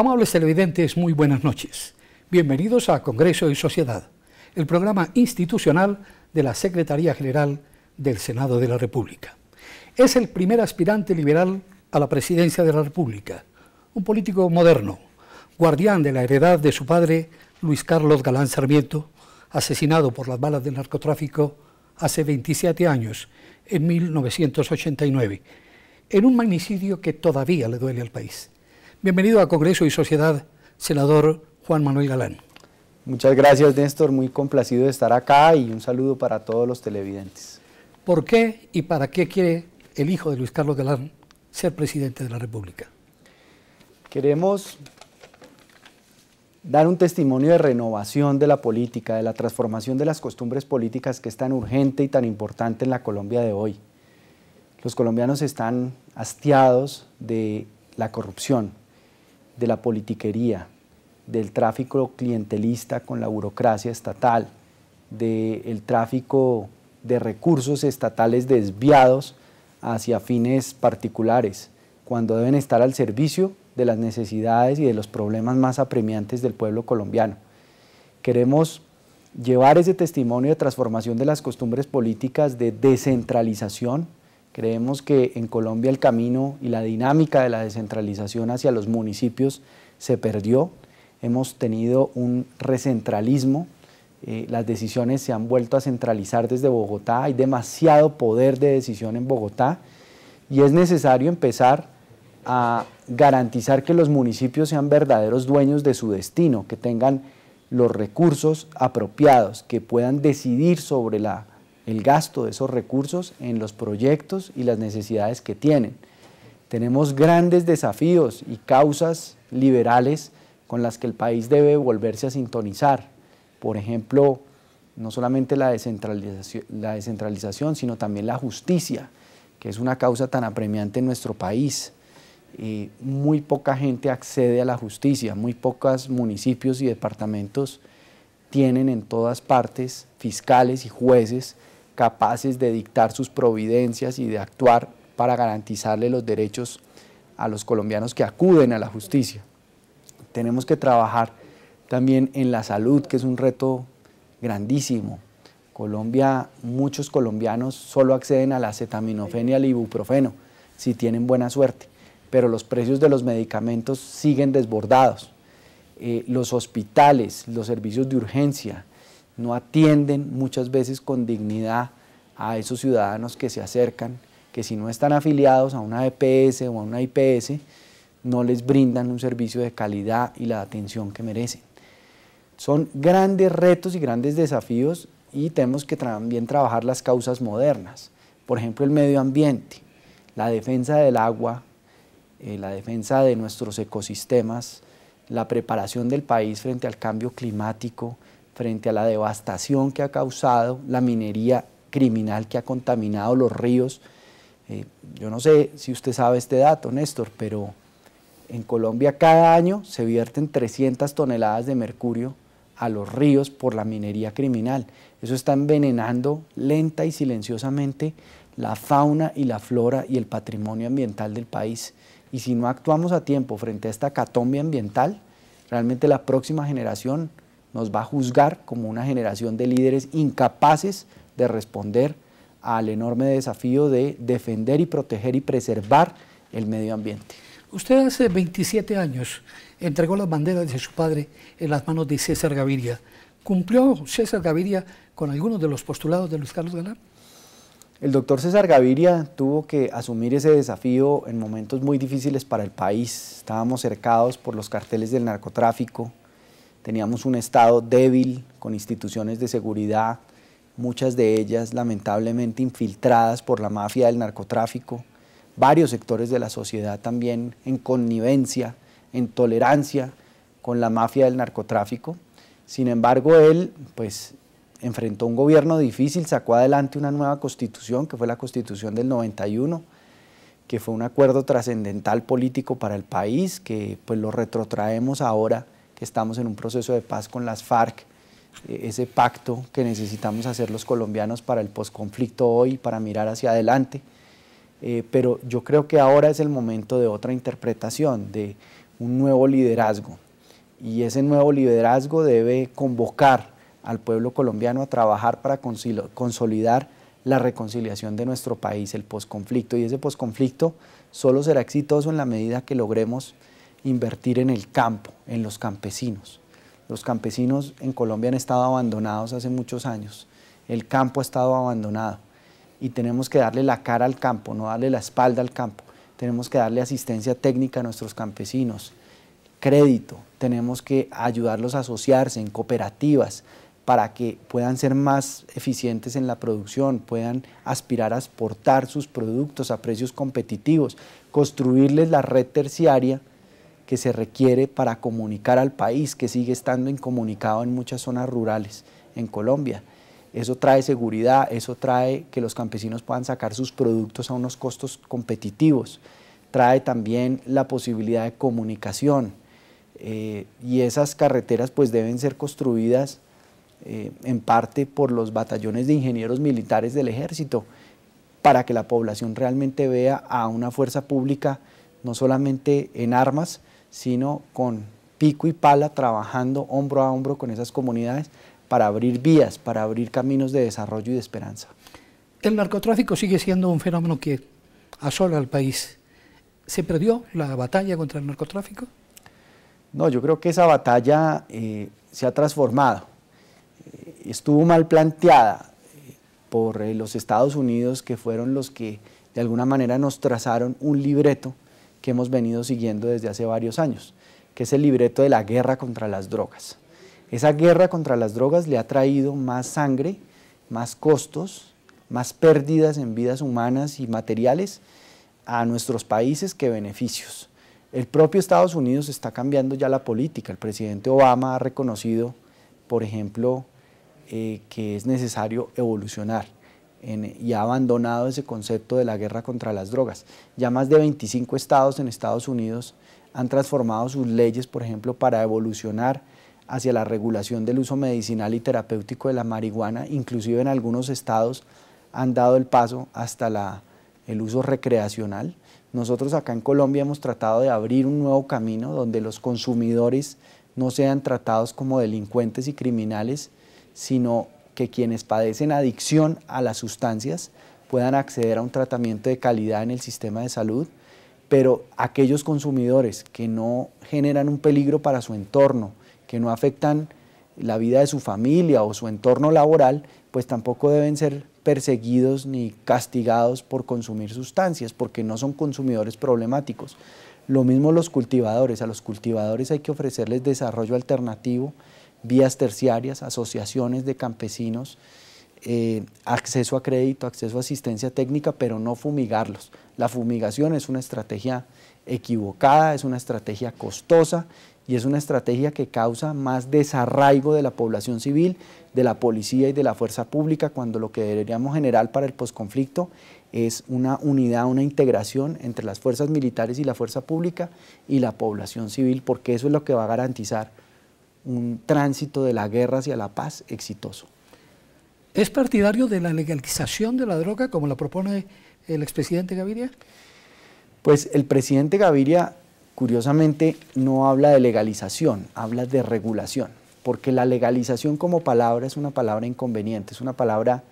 Amables televidentes, muy buenas noches. Bienvenidos a Congreso y Sociedad, el programa institucional de la Secretaría General del Senado de la República. Es el primer aspirante liberal a la presidencia de la República, un político moderno, guardián de la heredad de su padre, Luis Carlos Galán Sarmiento, asesinado por las balas del narcotráfico hace 27 años, en 1989, en un magnicidio que todavía le duele al país. Bienvenido a Congreso y Sociedad, senador Juan Manuel Galán. Muchas gracias, Néstor. Muy complacido de estar acá y un saludo para todos los televidentes. ¿Por qué y para qué quiere el hijo de Luis Carlos Galán ser presidente de la República? Queremos dar un testimonio de renovación de la política, de la transformación de las costumbres políticas que es tan urgente y tan importante en la Colombia de hoy. Los colombianos están hastiados de la corrupción, de la politiquería, del tráfico clientelista con la burocracia estatal, del tráfico de recursos estatales desviados hacia fines particulares, cuando deben estar al servicio de las necesidades y de los problemas más apremiantes del pueblo colombiano. Queremos llevar ese testimonio de transformación de las costumbres políticas, de descentralización Creemos que en Colombia el camino y la dinámica de la descentralización hacia los municipios se perdió. Hemos tenido un recentralismo, eh, las decisiones se han vuelto a centralizar desde Bogotá, hay demasiado poder de decisión en Bogotá y es necesario empezar a garantizar que los municipios sean verdaderos dueños de su destino, que tengan los recursos apropiados, que puedan decidir sobre la el gasto de esos recursos en los proyectos y las necesidades que tienen. Tenemos grandes desafíos y causas liberales con las que el país debe volverse a sintonizar. Por ejemplo, no solamente la descentralización, sino también la justicia, que es una causa tan apremiante en nuestro país. y eh, muy poca gente accede a la justicia, muy pocos municipios y departamentos tienen en todas partes fiscales y jueces capaces de dictar sus providencias y de actuar para garantizarle los derechos a los colombianos que acuden a la justicia. Tenemos que trabajar también en la salud, que es un reto grandísimo. Colombia, muchos colombianos solo acceden a la acetaminofenia, y al ibuprofeno, si tienen buena suerte, pero los precios de los medicamentos siguen desbordados. Eh, los hospitales, los servicios de urgencia, no atienden muchas veces con dignidad a esos ciudadanos que se acercan, que si no están afiliados a una EPS o a una IPS, no les brindan un servicio de calidad y la atención que merecen. Son grandes retos y grandes desafíos y tenemos que también trabajar las causas modernas, por ejemplo el medio ambiente, la defensa del agua, eh, la defensa de nuestros ecosistemas, la preparación del país frente al cambio climático, frente a la devastación que ha causado la minería criminal que ha contaminado los ríos. Eh, yo no sé si usted sabe este dato, Néstor, pero en Colombia cada año se vierten 300 toneladas de mercurio a los ríos por la minería criminal. Eso está envenenando lenta y silenciosamente la fauna y la flora y el patrimonio ambiental del país. Y si no actuamos a tiempo frente a esta catombia ambiental, realmente la próxima generación nos va a juzgar como una generación de líderes incapaces de responder al enorme desafío de defender y proteger y preservar el medio ambiente. Usted hace 27 años entregó las banderas de su padre en las manos de César Gaviria. ¿Cumplió César Gaviria con algunos de los postulados de Luis Carlos Galán? El doctor César Gaviria tuvo que asumir ese desafío en momentos muy difíciles para el país. Estábamos cercados por los carteles del narcotráfico, Teníamos un Estado débil, con instituciones de seguridad, muchas de ellas lamentablemente infiltradas por la mafia del narcotráfico, varios sectores de la sociedad también en connivencia, en tolerancia con la mafia del narcotráfico. Sin embargo, él pues enfrentó un gobierno difícil, sacó adelante una nueva constitución, que fue la constitución del 91, que fue un acuerdo trascendental político para el país, que pues lo retrotraemos ahora que estamos en un proceso de paz con las FARC, eh, ese pacto que necesitamos hacer los colombianos para el posconflicto hoy, para mirar hacia adelante. Eh, pero yo creo que ahora es el momento de otra interpretación, de un nuevo liderazgo. Y ese nuevo liderazgo debe convocar al pueblo colombiano a trabajar para consolidar la reconciliación de nuestro país, el posconflicto. Y ese posconflicto solo será exitoso en la medida que logremos invertir en el campo, en los campesinos. Los campesinos en Colombia han estado abandonados hace muchos años. El campo ha estado abandonado y tenemos que darle la cara al campo, no darle la espalda al campo. Tenemos que darle asistencia técnica a nuestros campesinos, crédito, tenemos que ayudarlos a asociarse en cooperativas para que puedan ser más eficientes en la producción, puedan aspirar a exportar sus productos a precios competitivos, construirles la red terciaria que se requiere para comunicar al país, que sigue estando incomunicado en muchas zonas rurales en Colombia. Eso trae seguridad, eso trae que los campesinos puedan sacar sus productos a unos costos competitivos, trae también la posibilidad de comunicación eh, y esas carreteras pues deben ser construidas eh, en parte por los batallones de ingenieros militares del ejército para que la población realmente vea a una fuerza pública no solamente en armas, sino con pico y pala trabajando hombro a hombro con esas comunidades para abrir vías, para abrir caminos de desarrollo y de esperanza. El narcotráfico sigue siendo un fenómeno que asola al país. ¿Se perdió la batalla contra el narcotráfico? No, yo creo que esa batalla eh, se ha transformado. Eh, estuvo mal planteada eh, por los Estados Unidos, que fueron los que de alguna manera nos trazaron un libreto que hemos venido siguiendo desde hace varios años, que es el libreto de la guerra contra las drogas. Esa guerra contra las drogas le ha traído más sangre, más costos, más pérdidas en vidas humanas y materiales a nuestros países que beneficios. El propio Estados Unidos está cambiando ya la política. El presidente Obama ha reconocido, por ejemplo, eh, que es necesario evolucionar y ha abandonado ese concepto de la guerra contra las drogas. Ya más de 25 estados en Estados Unidos han transformado sus leyes, por ejemplo, para evolucionar hacia la regulación del uso medicinal y terapéutico de la marihuana, inclusive en algunos estados han dado el paso hasta el uso recreacional. Nosotros acá en Colombia hemos tratado de abrir un nuevo camino donde los consumidores no sean tratados como delincuentes y criminales, sino que quienes padecen adicción a las sustancias puedan acceder a un tratamiento de calidad en el sistema de salud, pero aquellos consumidores que no generan un peligro para su entorno, que no afectan la vida de su familia o su entorno laboral, pues tampoco deben ser perseguidos ni castigados por consumir sustancias, porque no son consumidores problemáticos. Lo mismo los cultivadores, a los cultivadores hay que ofrecerles desarrollo alternativo vías terciarias, asociaciones de campesinos, eh, acceso a crédito, acceso a asistencia técnica, pero no fumigarlos. La fumigación es una estrategia equivocada, es una estrategia costosa y es una estrategia que causa más desarraigo de la población civil, de la policía y de la fuerza pública, cuando lo que deberíamos generar para el posconflicto es una unidad, una integración entre las fuerzas militares y la fuerza pública y la población civil, porque eso es lo que va a garantizar un tránsito de la guerra hacia la paz exitoso. ¿Es partidario de la legalización de la droga como la propone el expresidente Gaviria? Pues el presidente Gaviria, curiosamente, no habla de legalización, habla de regulación, porque la legalización como palabra es una palabra inconveniente, es una palabra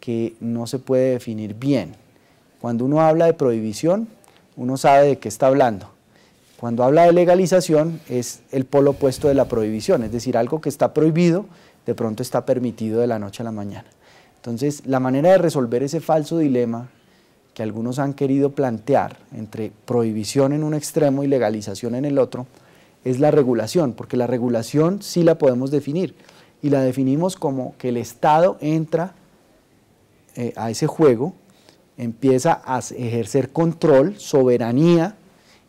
que no se puede definir bien. Cuando uno habla de prohibición, uno sabe de qué está hablando. Cuando habla de legalización es el polo opuesto de la prohibición, es decir, algo que está prohibido de pronto está permitido de la noche a la mañana. Entonces, la manera de resolver ese falso dilema que algunos han querido plantear entre prohibición en un extremo y legalización en el otro es la regulación, porque la regulación sí la podemos definir y la definimos como que el Estado entra eh, a ese juego, empieza a ejercer control, soberanía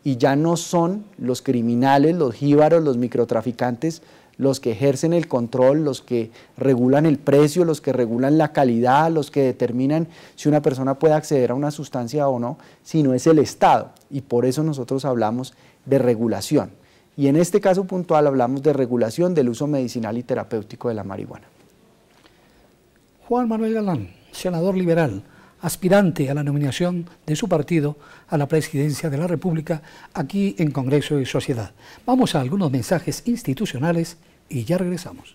y ya no son los criminales, los jíbaros, los microtraficantes los que ejercen el control, los que regulan el precio, los que regulan la calidad, los que determinan si una persona puede acceder a una sustancia o no, sino es el Estado. Y por eso nosotros hablamos de regulación. Y en este caso puntual hablamos de regulación del uso medicinal y terapéutico de la marihuana. Juan Manuel Galán, senador liberal aspirante a la nominación de su partido a la presidencia de la República aquí en Congreso y Sociedad. Vamos a algunos mensajes institucionales y ya regresamos.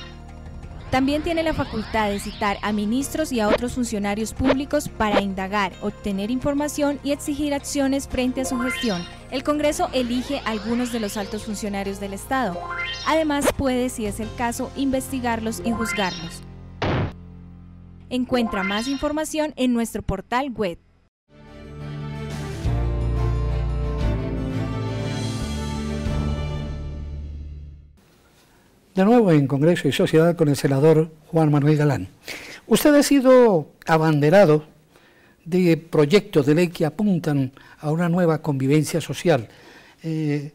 También tiene la facultad de citar a ministros y a otros funcionarios públicos para indagar, obtener información y exigir acciones frente a su gestión. El Congreso elige a algunos de los altos funcionarios del Estado. Además puede, si es el caso, investigarlos y juzgarlos. Encuentra más información en nuestro portal web De nuevo en Congreso y Sociedad con el senador Juan Manuel Galán. Usted ha sido abanderado de proyectos de ley que apuntan a una nueva convivencia social. Eh,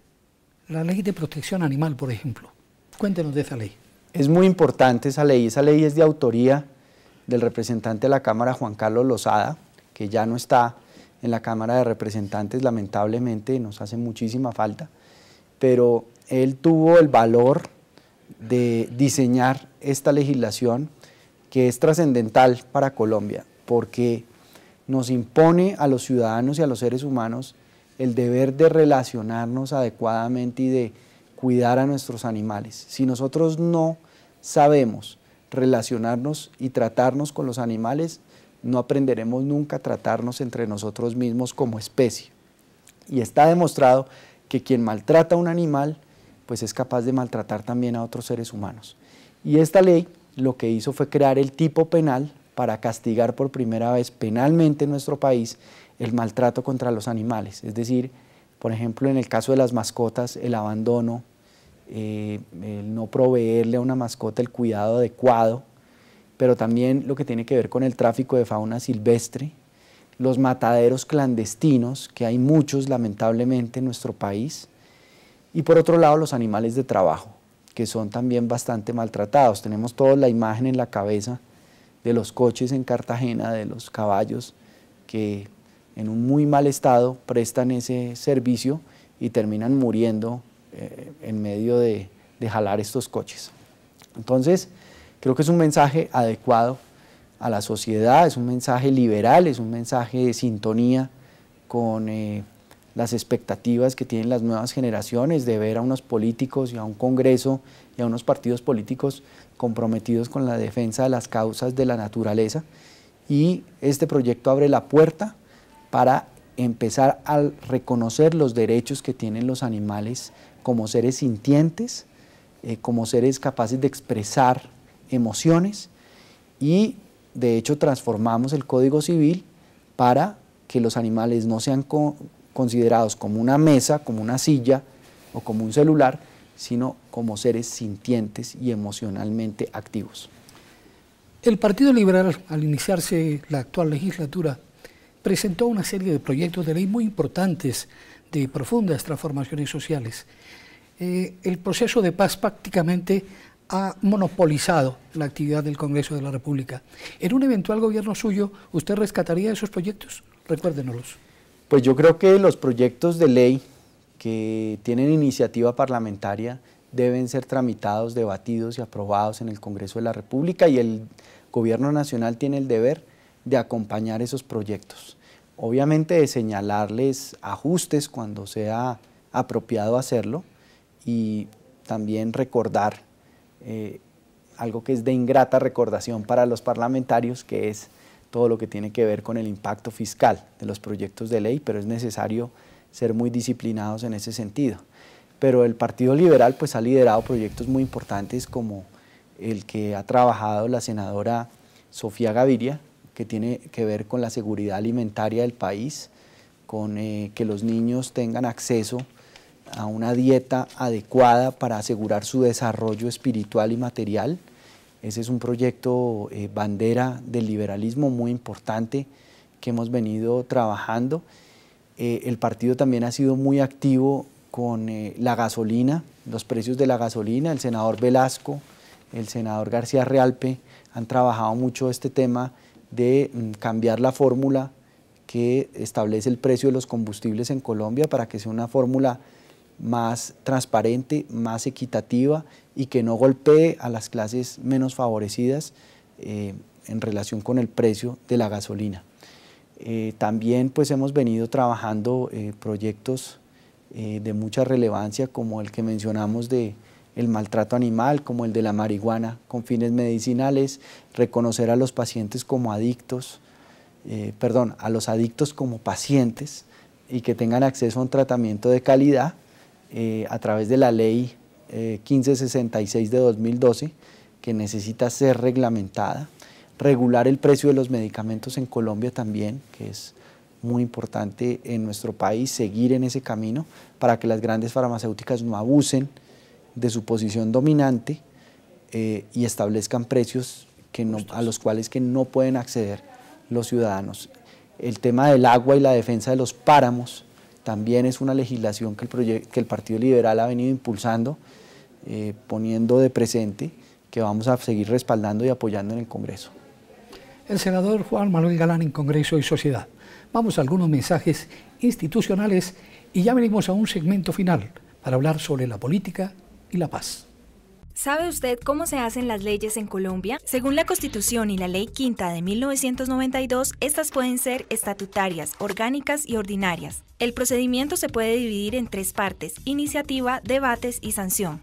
la ley de protección animal, por ejemplo. Cuéntenos de esa ley. Es muy importante esa ley. Esa ley es de autoría del representante de la Cámara, Juan Carlos Lozada, que ya no está en la Cámara de Representantes, lamentablemente nos hace muchísima falta, pero él tuvo el valor de diseñar esta legislación que es trascendental para Colombia, porque nos impone a los ciudadanos y a los seres humanos el deber de relacionarnos adecuadamente y de cuidar a nuestros animales. Si nosotros no sabemos relacionarnos y tratarnos con los animales, no aprenderemos nunca a tratarnos entre nosotros mismos como especie. Y está demostrado que quien maltrata a un animal pues es capaz de maltratar también a otros seres humanos. Y esta ley lo que hizo fue crear el tipo penal para castigar por primera vez penalmente en nuestro país el maltrato contra los animales. Es decir, por ejemplo, en el caso de las mascotas, el abandono, eh, el no proveerle a una mascota el cuidado adecuado, pero también lo que tiene que ver con el tráfico de fauna silvestre, los mataderos clandestinos, que hay muchos lamentablemente en nuestro país, y por otro lado, los animales de trabajo, que son también bastante maltratados. Tenemos toda la imagen en la cabeza de los coches en Cartagena, de los caballos, que en un muy mal estado prestan ese servicio y terminan muriendo eh, en medio de, jalar estos coches. Entonces, creo que es un mensaje adecuado a la sociedad, es un mensaje liberal, es un mensaje de sintonía con eh, las expectativas que tienen las nuevas generaciones de ver a unos políticos y a un Congreso y a unos partidos políticos comprometidos con la defensa de las causas de la naturaleza. Y este proyecto abre la puerta para empezar a reconocer los derechos que tienen los animales como seres sintientes, eh, como seres capaces de expresar emociones y de hecho transformamos el Código Civil para que los animales no sean considerados como una mesa, como una silla o como un celular, sino como seres sintientes y emocionalmente activos. El Partido Liberal, al iniciarse la actual legislatura, presentó una serie de proyectos de ley muy importantes de profundas transformaciones sociales. Eh, el proceso de paz prácticamente ha monopolizado la actividad del Congreso de la República. ¿En un eventual gobierno suyo usted rescataría esos proyectos? Recuérdenoslos. Pues yo creo que los proyectos de ley que tienen iniciativa parlamentaria deben ser tramitados, debatidos y aprobados en el Congreso de la República y el Gobierno Nacional tiene el deber de acompañar esos proyectos. Obviamente de señalarles ajustes cuando sea apropiado hacerlo y también recordar eh, algo que es de ingrata recordación para los parlamentarios, que es todo lo que tiene que ver con el impacto fiscal de los proyectos de ley, pero es necesario ser muy disciplinados en ese sentido. Pero el Partido Liberal pues, ha liderado proyectos muy importantes como el que ha trabajado la senadora Sofía Gaviria, que tiene que ver con la seguridad alimentaria del país, con eh, que los niños tengan acceso a una dieta adecuada para asegurar su desarrollo espiritual y material, ese es un proyecto eh, bandera del liberalismo muy importante que hemos venido trabajando. Eh, el partido también ha sido muy activo con eh, la gasolina, los precios de la gasolina. El senador Velasco, el senador García Realpe han trabajado mucho este tema de mm, cambiar la fórmula que establece el precio de los combustibles en Colombia para que sea una fórmula más transparente, más equitativa y que no golpee a las clases menos favorecidas eh, en relación con el precio de la gasolina. Eh, también pues hemos venido trabajando eh, proyectos de mucha relevancia como el que mencionamos de el maltrato animal, como el de la marihuana con fines medicinales, reconocer a los pacientes como adictos, perdón, a los adictos como pacientes y que tengan acceso a un tratamiento de calidad eh, a través de la ley 1566 eh, de 2012, que necesita ser reglamentada, regular el precio de los medicamentos en Colombia también, que es muy importante en nuestro país, seguir en ese camino para que las grandes farmacéuticas no abusen de su posición dominante eh, y establezcan precios a los cuales que no pueden acceder los ciudadanos. El tema del agua y la defensa de los páramos también es una legislación que el, Partido Liberal ha venido impulsando, eh, poniendo de presente, que vamos a seguir respaldando y apoyando en el Congreso. El senador Juan Manuel Galán en Congreso y Sociedad. Vamos a algunos mensajes institucionales y ya venimos a un segmento final para hablar sobre la política y la paz. ¿Sabe usted cómo se hacen las leyes en Colombia? Según la Constitución y la Ley Quinta de 1992, estas pueden ser estatutarias, orgánicas y ordinarias. El procedimiento se puede dividir en tres partes, iniciativa, debates y sanción.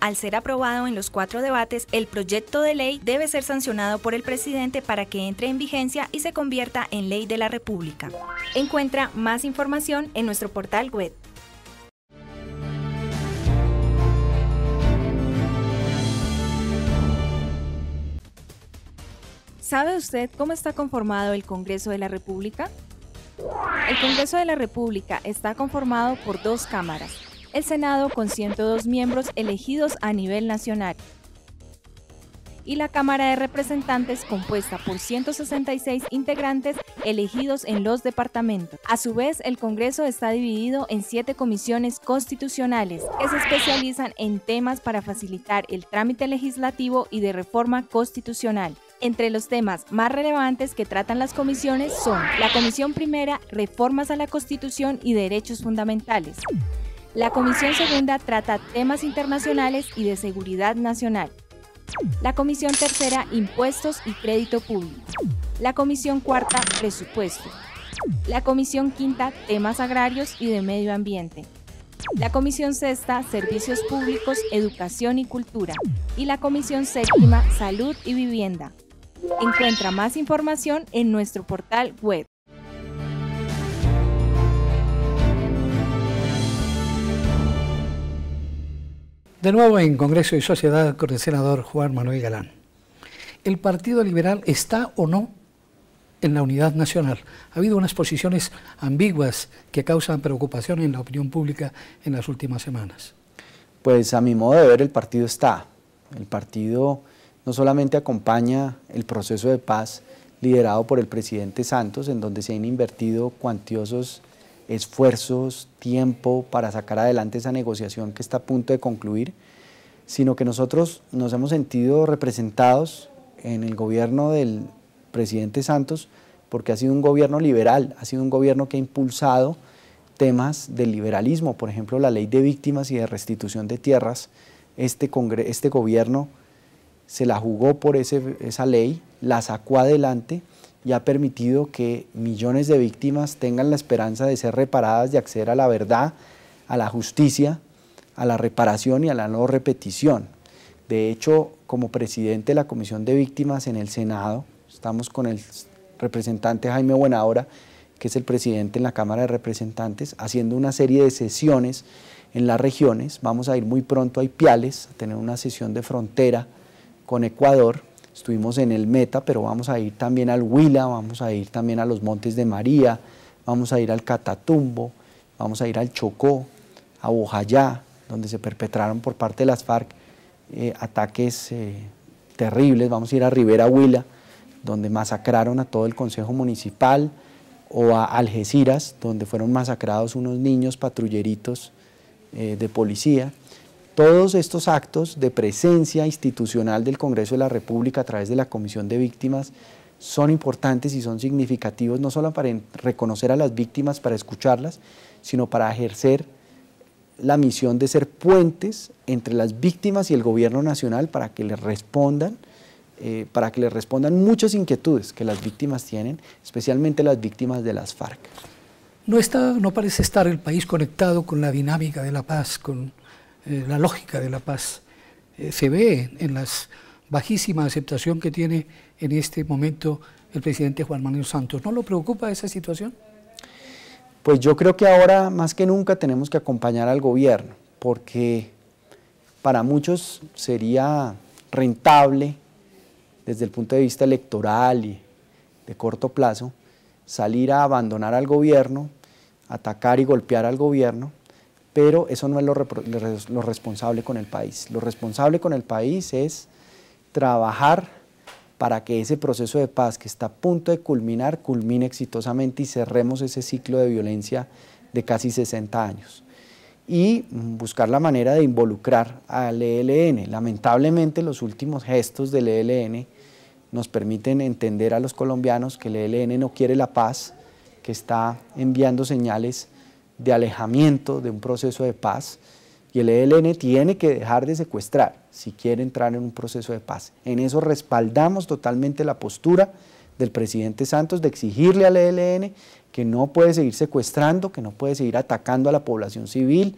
Al ser aprobado en los cuatro debates, el proyecto de ley debe ser sancionado por el presidente para que entre en vigencia y se convierta en ley de la República. Encuentra más información en nuestro portal web. ¿Sabe usted cómo está conformado el Congreso de la República? El Congreso de la República está conformado por dos cámaras, el Senado con 102 miembros elegidos a nivel nacional y la Cámara de Representantes compuesta por 166 integrantes elegidos en los departamentos. A su vez, el Congreso está dividido en siete comisiones constitucionales que se especializan en temas para facilitar el trámite legislativo y de reforma constitucional. Entre los temas más relevantes que tratan las comisiones son la Comisión Primera, Reformas a la Constitución y Derechos Fundamentales. La Comisión Segunda trata temas internacionales y de seguridad nacional. La Comisión Tercera, Impuestos y Crédito Público. La Comisión Cuarta, Presupuesto. La Comisión Quinta, Temas Agrarios y de Medio Ambiente. La Comisión Sexta, Servicios Públicos, Educación y Cultura. Y la Comisión Séptima, Salud y Vivienda. Encuentra más información en nuestro portal web De nuevo en Congreso y Sociedad con el senador Juan Manuel Galán. ¿El Partido Liberal está o no en la unidad nacional? Ha habido unas posiciones ambiguas que causan preocupación en la opinión pública en las últimas semanas. Pues a mi modo de ver el partido está. El partido no solamente acompaña el proceso de paz liderado por el presidente Santos, en donde se han invertido cuantiosos esfuerzos, tiempo para sacar adelante esa negociación que está a punto de concluir, sino que nosotros nos hemos sentido representados en el gobierno del presidente Santos, porque ha sido un gobierno liberal, ha sido un gobierno que ha impulsado temas del liberalismo, por ejemplo, la ley de víctimas y de restitución de tierras. Este, este gobierno se la jugó por esa ley, la sacó adelante y ha permitido que millones de víctimas tengan la esperanza de ser reparadas, de acceder a la verdad, a la justicia, a la reparación y a la no repetición. De hecho, como presidente de la Comisión de Víctimas en el Senado, estamos con el representante Jaime Buenahora, que es el presidente en la Cámara de Representantes, haciendo una serie de sesiones en las regiones. Vamos a ir muy pronto a Ipiales, a tener una sesión de frontera con Ecuador, Estuvimos en el Meta, pero vamos a ir también al Huila, vamos a ir también a los Montes de María, vamos a ir al Catatumbo, vamos a ir al Chocó, a Bojayá, donde se perpetraron por parte de las FARC eh, ataques eh, terribles, vamos a ir a Rivera Huila, donde masacraron a todo el Consejo Municipal, o a Algeciras, donde fueron masacrados unos niños patrulleritos eh, de policía. Todos estos actos de presencia institucional del Congreso de la República a través de la Comisión de Víctimas son importantes y son significativos no solo para reconocer a las víctimas, para escucharlas, sino para ejercer la misión de ser puentes entre las víctimas y el gobierno nacional para que les respondan, eh, para que les respondan muchas inquietudes que las víctimas tienen, especialmente las víctimas de las FARC. No, está, no parece estar el país conectado con la dinámica de la paz, con eh, la lógica de la paz. Eh, se ve en la bajísima aceptación que tiene en este momento el presidente Juan Manuel Santos. ¿No lo preocupa esa situación? Pues yo creo que ahora más que nunca tenemos que acompañar al gobierno, porque para muchos sería rentable desde el punto de vista electoral y de corto plazo, salir a abandonar al gobierno, atacar y golpear al gobierno, pero eso no es lo, responsable con el país. Lo responsable con el país es trabajar para que ese proceso de paz que está a punto de culminar, culmine exitosamente y cerremos ese ciclo de violencia de casi 60 años. Y buscar la manera de involucrar al ELN. Lamentablemente los últimos gestos del ELN nos permiten entender a los colombianos que el ELN no quiere la paz, que está enviando señales de alejamiento de un proceso de paz y el ELN tiene que dejar de secuestrar si quiere entrar en un proceso de paz. En eso respaldamos totalmente la postura del presidente Santos de exigirle al ELN que no puede seguir secuestrando, que no puede seguir atacando a la población civil,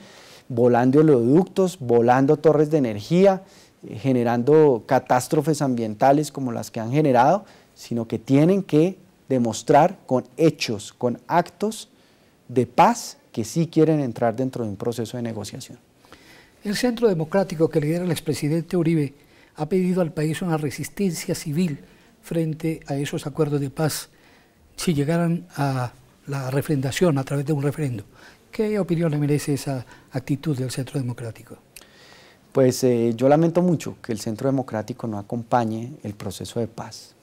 volando oleoductos, volando torres de energía, eh, generando catástrofes ambientales como las que han generado, sino que tienen que demostrar con hechos, con actos de paz que sí quieren entrar dentro de un proceso de negociación. El Centro Democrático que lidera el expresidente Uribe ha pedido al país una resistencia civil frente a esos acuerdos de paz si llegaran a la refrendación a través de un referendo. ¿Qué opinión le merece esa actitud del Centro Democrático? Pues eh, yo lamento mucho que el Centro Democrático no acompañe el proceso de paz.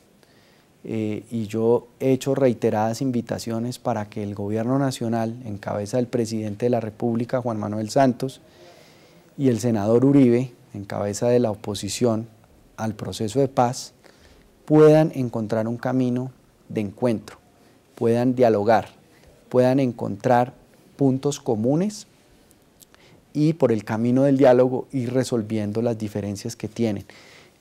Eh, y yo he hecho reiteradas invitaciones para que el gobierno nacional, en cabeza del presidente de la República, Juan Manuel Santos, y el senador Uribe, en cabeza de la oposición al proceso de paz, puedan encontrar un camino de encuentro, puedan dialogar, puedan encontrar puntos comunes y por el camino del diálogo ir resolviendo las diferencias que tienen.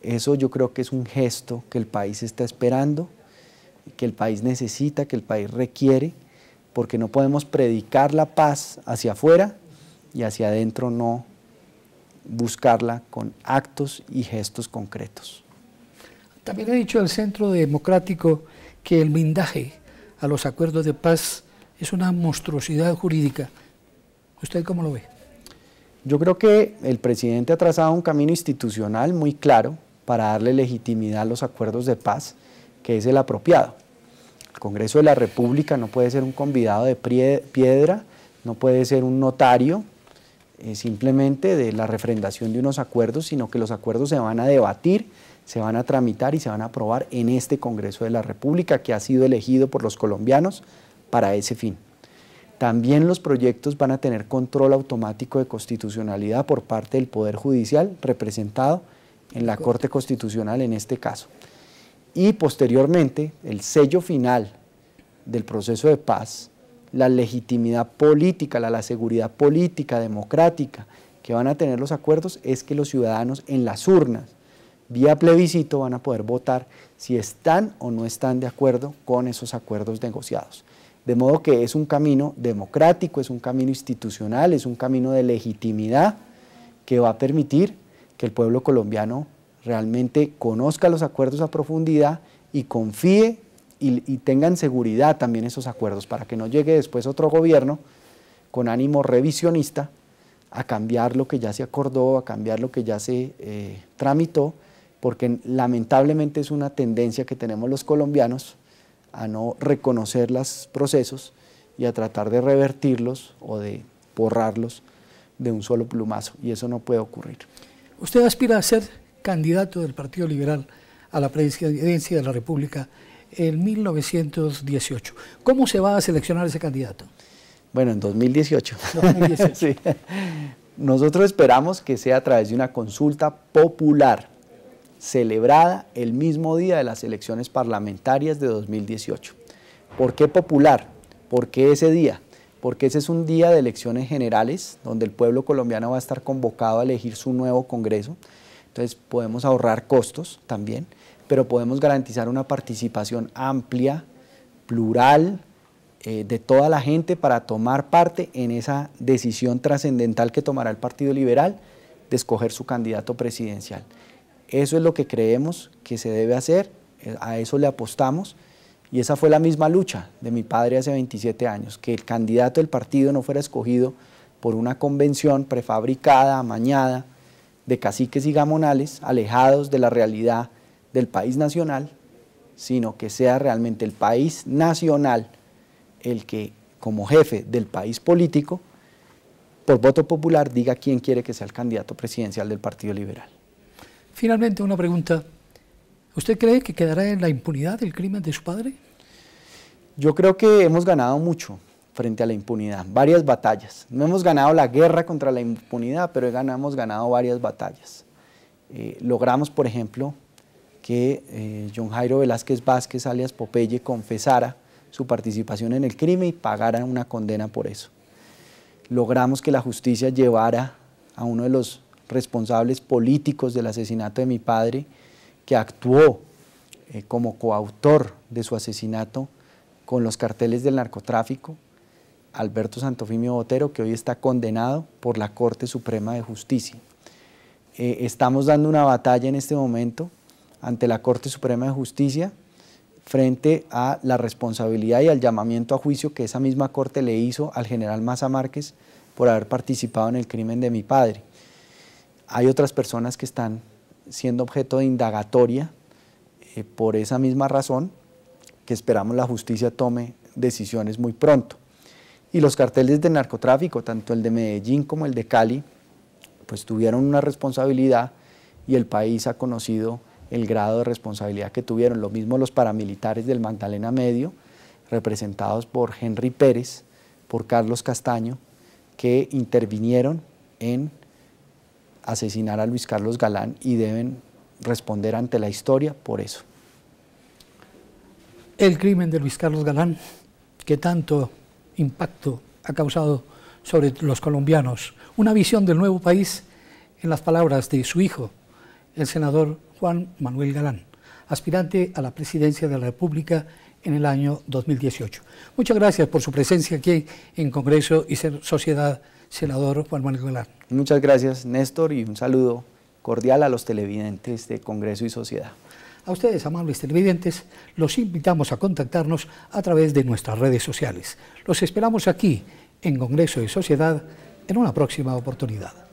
Eso yo creo que es un gesto que el país está esperando, que el país necesita, que el país requiere, porque no podemos predicar la paz hacia afuera y hacia adentro no buscarla con actos y gestos concretos. También ha dicho el Centro Democrático que el blindaje a los acuerdos de paz es una monstruosidad jurídica. ¿Usted cómo lo ve? Yo creo que el presidente ha trazado un camino institucional muy claro para darle legitimidad a los acuerdos de paz, que es el apropiado. El Congreso de la República no puede ser un convidado de piedra, no puede ser un notario eh, simplemente de la refrendación de unos acuerdos, sino que los acuerdos se van a debatir, se van a tramitar y se van a aprobar en este Congreso de la República que ha sido elegido por los colombianos para ese fin. También los proyectos van a tener control automático de constitucionalidad por parte del Poder Judicial representado en la Corte Constitucional en este caso. Y posteriormente, el sello final del proceso de paz, la legitimidad política, la, seguridad política, democrática que van a tener los acuerdos es que los ciudadanos en las urnas, vía plebiscito, van a poder votar si están o no están de acuerdo con esos acuerdos negociados. De modo que es un camino democrático, es un camino institucional, es un camino de legitimidad que va a permitir que el pueblo colombiano realmente conozca los acuerdos a profundidad y confíe y, tenga en seguridad también esos acuerdos para que no llegue después otro gobierno con ánimo revisionista a cambiar lo que ya se acordó, a cambiar lo que ya se eh, tramitó, porque lamentablemente es una tendencia que tenemos los colombianos a no reconocer los procesos y a tratar de revertirlos o de borrarlos de un solo plumazo, y eso no puede ocurrir. Usted aspira a ser candidato del Partido Liberal a la presidencia de la República en 1918. ¿Cómo se va a seleccionar ese candidato? Bueno, en 2018. Nosotros esperamos que sea a través de una consulta popular celebrada el mismo día de las elecciones parlamentarias de 2018. ¿Por qué popular? Porque ese día porque ese es un día de elecciones generales donde el pueblo colombiano va a estar convocado a elegir su nuevo Congreso. Entonces podemos ahorrar costos también, pero podemos garantizar una participación amplia, plural, eh, de toda la gente para tomar parte en esa decisión trascendental que tomará el Partido Liberal de escoger su candidato presidencial. Eso es lo que creemos que se debe hacer, eh, a eso le apostamos. Y esa fue la misma lucha de mi padre hace 27 años, que el candidato del partido no fuera escogido por una convención prefabricada, amañada, de caciques y gamonales, alejados de la realidad del país nacional, sino que sea realmente el país nacional el que, como jefe del país político, por voto popular diga quién quiere que sea el candidato presidencial del Partido Liberal. Finalmente, una pregunta ¿Usted cree que quedará en la impunidad el crimen de su padre? Yo creo que hemos ganado mucho frente a la impunidad, varias batallas. No hemos ganado la guerra contra la impunidad, pero hemos ganado varias batallas. Eh, logramos, por ejemplo, que eh, John Jairo Velázquez Vázquez, alias Popeye, confesara su participación en el crimen y pagara una condena por eso. Logramos que la justicia llevara a uno de los responsables políticos del asesinato de mi padre que actuó eh, como coautor de su asesinato con los carteles del narcotráfico, Alberto Santofimio Botero, que hoy está condenado por la Corte Suprema de Justicia. Eh, estamos dando una batalla en este momento ante la Corte Suprema de Justicia frente a la responsabilidad y al llamamiento a juicio que esa misma Corte le hizo al general Maza Márquez por haber participado en el crimen de mi padre. Hay otras personas que están siendo objeto de indagatoria eh, por esa misma razón que esperamos la justicia tome decisiones muy pronto. Y los carteles de narcotráfico, tanto el de Medellín como el de Cali, pues tuvieron una responsabilidad y el país ha conocido el grado de responsabilidad que tuvieron. Lo mismo los paramilitares del Magdalena Medio, representados por Henry Pérez, por Carlos Castaño, que intervinieron en asesinar a Luis Carlos Galán y deben responder ante la historia por eso. El crimen de Luis Carlos Galán, que tanto impacto ha causado sobre los colombianos, una visión del nuevo país en las palabras de su hijo, el senador Juan Manuel Galán, aspirante a la presidencia de la República en el año 2018. Muchas gracias por su presencia aquí en Congreso y Sociedad, senador Juan Manuel Galán. Muchas gracias, Néstor, y un saludo cordial a los televidentes de Congreso y Sociedad. A ustedes, amables televidentes, los invitamos a contactarnos a través de nuestras redes sociales. Los esperamos aquí, en Congreso y Sociedad, en una próxima oportunidad.